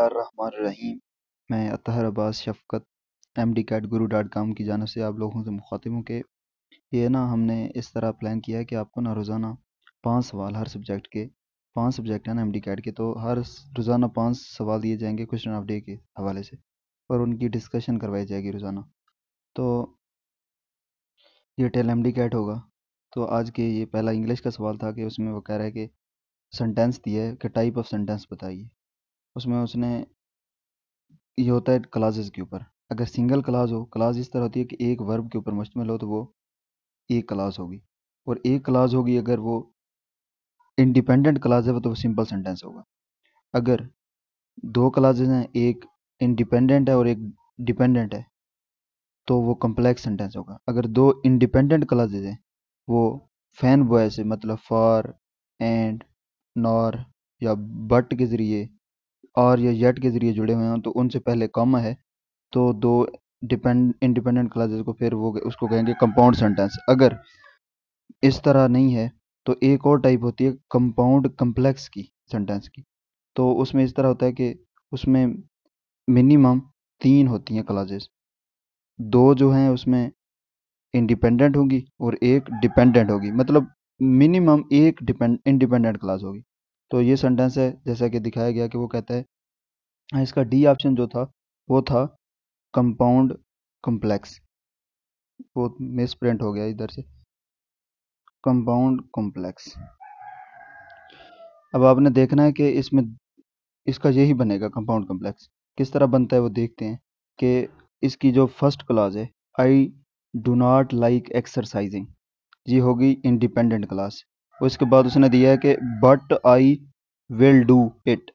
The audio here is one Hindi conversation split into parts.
रहीम मैं Athar Abbas Shafqat M D CAT guru dot com की जानब से आप लोगों से मुखातिब हूँ कि ये ना हमने इस तरह प्लान किया है कि आपको ना रोज़ाना पाँच सवाल हर सब्जेक्ट के पाँच सब्जेक्ट हैं ना एम डी कैट के तो हर रोज़ाना पाँच सवाल दिए जाएंगे क्वेश्चन ऑफ डे के हवाले से और उनकी डिस्कशन करवाई जाएगी रोज़ाना तो ये टेल एम डी कैट होगा तो आज के ये पहला इंग्लिश का सवाल था कि उसमें वो कह रहा है कि सेंटेंस दिया है कि टाइप ऑफ सेंटेंस बताइए उसमें उसने ये होता है क्लाजेज के ऊपर अगर सिंगल क्लाज हो क्लाज इस तरह होती है कि एक वर्ब के ऊपर मुश्तमिल हो तो वो एक क्लाज होगी और एक क्लाज होगी अगर वो इंडिपेंडेंट तो क्लाज है तो वो सिंपल सेंटेंस होगा अगर दो क्लाजेज हैं एक इंडिपेंडेंट है और एक डिपेंडेंट है तो वो कम्प्लेक्स सेंटेंस होगा अगर दो इंडिपेंडेंट क्लाजेज हैं वो फैन बॉय से मतलब फॉर एंड नॉर या बट के ज़रिए आर या जेट के ज़रिए जुड़े हुए हों तो उनसे पहले कॉमा है तो दो डिपेंड इंडिपेंडेंट क्लासेस को फिर वो उसको कहेंगे कंपाउंड सेंटेंस अगर इस तरह नहीं है तो एक और टाइप होती है कंपाउंड कम्प्लेक्स की सेंटेंस की तो उसमें इस तरह होता है कि उसमें मिनिमम तीन होती हैं क्लासेस दो जो हैं उसमें इंडिपेंडेंट होगी और एक डिपेंडेंट होगी मतलब मिनिमम एक डिपेंड इंडिपेंडेंट क्लास होगी तो ये सेंटेंस है जैसा कि दिखाया गया कि वो कहता है हाँ, इसका डी ऑप्शन जो था वो था कंपाउंड कॉम्प्लेक्स वो मिस प्रिंट हो गया इधर से कंपाउंड कॉम्प्लेक्स अब आपने देखना है कि इसमें इसका यही बनेगा कंपाउंड कॉम्प्लेक्स किस तरह बनता है वो देखते हैं कि इसकी जो फर्स्ट क्लास है I do not like exercising ये होगी इंडिपेंडेंट क्लास उसके बाद उसने दिया है कि but I will do it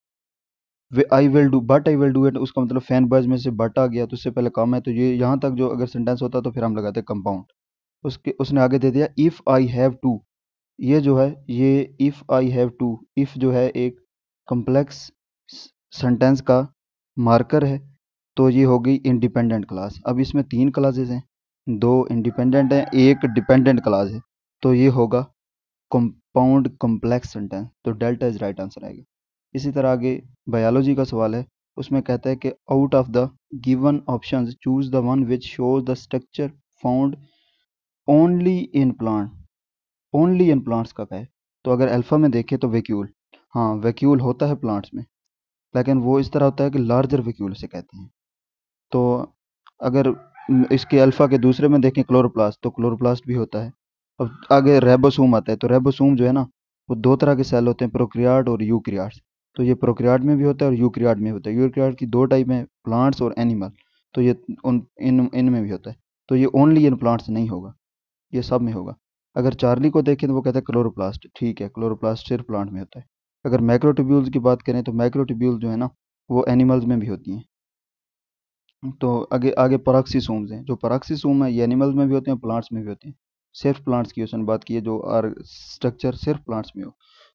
I will do but I will do it उसका मतलब फैन बॉयज में से बट आ गया तो उससे पहले कम है तो ये यहाँ तक जो अगर सेंटेंस होता तो फिर हम लगाते कंपाउंड उसके उसने आगे दे दिया इफ़ आई हैव टू ये जो है ये if I have to if जो है एक कम्प्लेक्स सेंटेंस का मार्कर है तो ये होगी इंडिपेंडेंट क्लास अब इसमें तीन क्लासेज हैं दो इंडिपेंडेंट हैं एक डिपेंडेंट क्लास है तो ये होगा कंपाउंड कॉम्प्लेक्स सेंटेंस तो डेल्टा इज राइट आंसर आएगा इसी तरह आगे बायोलॉजी का सवाल है उसमें कहता है कि out of the given option choose the one which shows the structure found only in plant only in plants का कहे तो अगर अल्फा में देखें तो वैक्यूल हाँ वैक्यूल होता है प्लांट्स में लेकिन वो इस तरह होता है कि लार्जर वैक्यूल से कहते हैं तो अगर इसके अल्फा के दूसरे में देखें क्लोरोप्लास्ट तो क्लोरोप्लास्ट भी होता है अब आगे रेबोसोम आता है तो रेबोसोम जो है ना वो दो तरह के सेल होते हैं प्रोक्रियाड और यूक्रियाड तो ये प्रोक्रियाड में भी होता है और यूक्रियाड में होता है यूक्रियाड की दो टाइप है प्लांट्स और एनिमल तो ये उन इन इनमें भी होता है तो ये ओनली इन प्लांट्स नहीं होगा ये सब में होगा अगर चार्ली को देखें तो वो कहता है क्लोरोप्लास्ट ठीक है क्लोरोप्लास्ट सिर्फ प्लांट में होता है अगर माइक्रोटिब्यूल्स की बात करें तो माइक्रोटिब्यूल जो है ना वो एनिमल्स में भी होती हैं तो आगे आगे पराक्सीसोम्स हैं जो पराक्सीसोम है ये एनिमल्स में भी होते हैं प्लांट्स में भी होते हैं सिर्फ प्लांट्स की उसने बात की है जो आर स्ट्रक्चर सिर्फ प्लांट्स में हो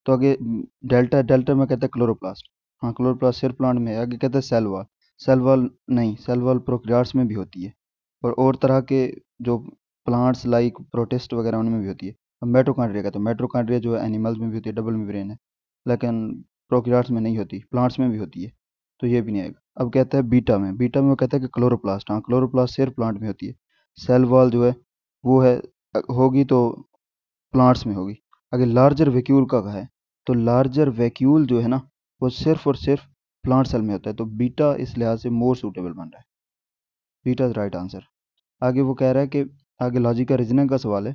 तो आगे डेल्टा डेल्टा में कहता है क्लोरोप्लास्ट हाँ क्लोरोप्लास्ट सिर्फ प्लांट में है आगे कहता है सेल वॉल सेल वॉल नहीं सेल वॉल प्रोक्रियाट्स में भी होती है और और तरह के जो प्लांट्स लाइक प्रोटेस्ट वगैरह उनमें भी होती है अब मेट्रोकॉन्ड्रिया कहते तो हैं मेट्रोकॉन्ड्रिया जो है एनिमल्स में भी होती है डबल में है लेकिन प्रोक्रियाट्स में नहीं होती प्लांट्स में भी होती है तो ये भी नहीं आएगा अब कहता है बीटा में बीटा में वो कहता है कि क्लोरोप्लास्ट हाँ क्लोरोप्लास्ट सिर्फ प्लांट में होती है सेल वॉल जो है वो है होगी तो प्लांट्स में होगी अगर लार्जर वैक्यूल का है तो लार्जर वैक्यूल जो है ना वो सिर्फ और सिर्फ प्लांट सेल में होता है तो बीटा इस लिहाज से मोर सूटेबल बन रहा है बीटा इज राइट आंसर आगे वो कह रहा है कि आगे लॉजिकल रीजनिंग का सवाल है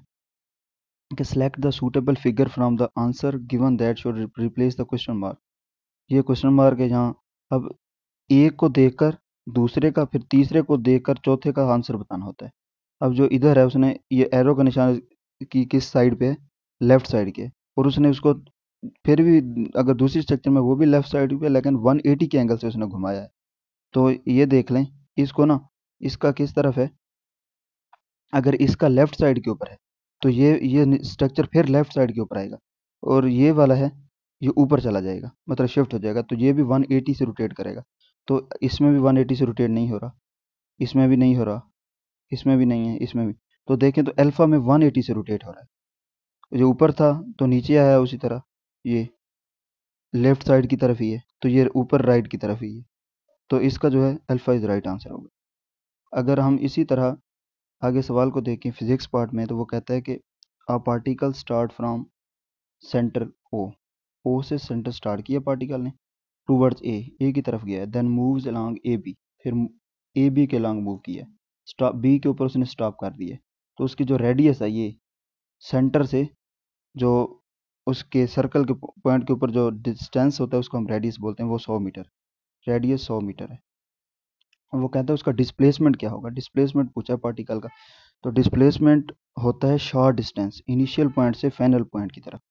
कि select the suitable figure from the answer given that should replace the question mark ये क्वेश्चन मार्क है यहाँ अब एक को देखकर दूसरे का फिर तीसरे को देखकर चौथे का आंसर बताना होता है अब जो इधर है उसने ये एरो का निशान की किस साइड पे लेफ्ट साइड के और उसने उसको फिर भी अगर दूसरी स्ट्रक्चर में वो भी लेफ्ट साइड पे लेकिन 180 के एंगल से उसने घुमाया है तो ये देख लें इसको ना इसका किस तरफ है अगर इसका लेफ्ट साइड के ऊपर है तो ये ये स्ट्रक्चर फिर लेफ्ट साइड के ऊपर आएगा और ये वाला है ये ऊपर चला जाएगा मतलब शिफ्ट हो जाएगा तो ये भी 180 से रोटेट करेगा तो इसमें भी 180 से रोटेट नहीं हो रहा इसमें भी नहीं हो रहा इसमें भी नहीं है इसमें भी तो देखें तो अल्फ़ा में 180 से रोटेट हो रहा है जो ऊपर था तो नीचे आया उसी तरह ये लेफ्ट साइड की तरफ ही है तो ये ऊपर राइट की तरफ ही है तो इसका जो है अल्फ़ा इज़ राइट आंसर होगा अगर हम इसी तरह आगे सवाल को देखें फिज़िक्स पार्ट में तो वो कहता है कि a particle start from centre O O से सेंटर स्टार्ट किया पार्टिकल ने टूवर्ड्स ए ए की तरफ गया है then moves along A B फिर ए बी के अलॉन्ग मूव किया स्टॉप बी के ऊपर उसने स्टॉप कर दिया तो उसकी जो रेडियस है ये सेंटर से जो उसके सर्कल के पॉइंट के ऊपर जो डिस्टेंस होता है उसको हम रेडियस बोलते हैं वो सौ मीटर रेडियस सौ मीटर है वो कहता है उसका डिस्प्लेसमेंट क्या होगा डिस्प्लेसमेंट पूछा पार्टिकल का तो डिस्प्लेसमेंट होता है शॉर्ट डिस्टेंस इनिशियल पॉइंट से फाइनल पॉइंट की तरफ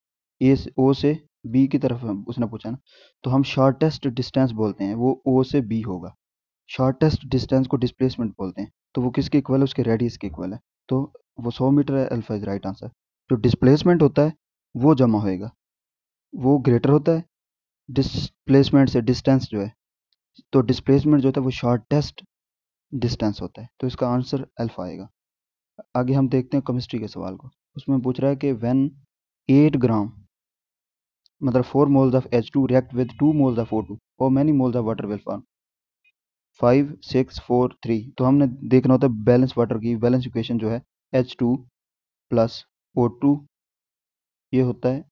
ए से ओ से बी की तरफ उसने पूछा ना तो हम शॉर्टेस्ट डिस्टेंस बोलते हैं वो ओ से बी होगा शॉर्टेस्ट डिस्टेंस को डिस्प्लेसमेंट बोलते हैं तो वो किसके इक्वल है उसके रेडियस के इक्वल है तो वो सौ मीटर है अल्फा इज राइट आंसर जो डिस्प्लेसमेंट होता है वो जमा होएगा वो ग्रेटर होता है डिस्प्लेसमेंट से डिस्टेंस जो है तो डिस्प्लेसमेंट जो होता है वो शॉर्टेस्ट डिस्टेंस होता है तो इसका आंसर अल्फा आएगा आगे हम देखते हैं केमिस्ट्री के सवाल को उसमें पूछ रहा है कि व्हेन एट ग्राम मतलब four moles of H two react with two moles of O two और many moles of water will form five six four three तो हमने देखना होता है बैलेंस वाटर की बैलेंस इक्वेशन जो है H two plus O two ये होता है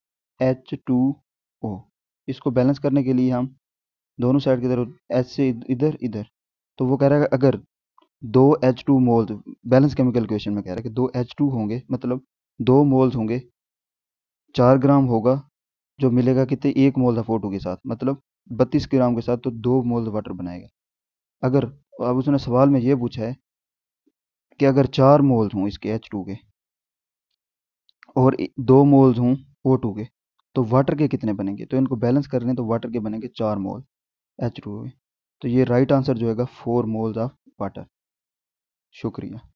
एच टू ओ इसको बैलेंस करने के लिए हम दोनों साइड की तरफ एच से इधर इधर तो वो कह रहा है अगर दो H two moles balance chemical equation में कह रहा है कि दो एच टू होंगे मतलब दो मोल्स होंगे चार ग्राम होगा जो मिलेगा कितने एक मोल था फोटो के साथ मतलब बत्तीस ग्राम के साथ तो दो मोल वाटर बनाएगा अगर अब उसने सवाल में ये पूछा है कि अगर चार मोल्स हों इसके एच टू के और दो मोल्स हों ओ टू के तो वाटर के कितने बनेंगे तो इनको बैलेंस कर लें तो वाटर के बनेंगे चार मोल एच टू के तो ये राइट आंसर जो है फोर मोल्स ऑफ वाटर शुक्रिया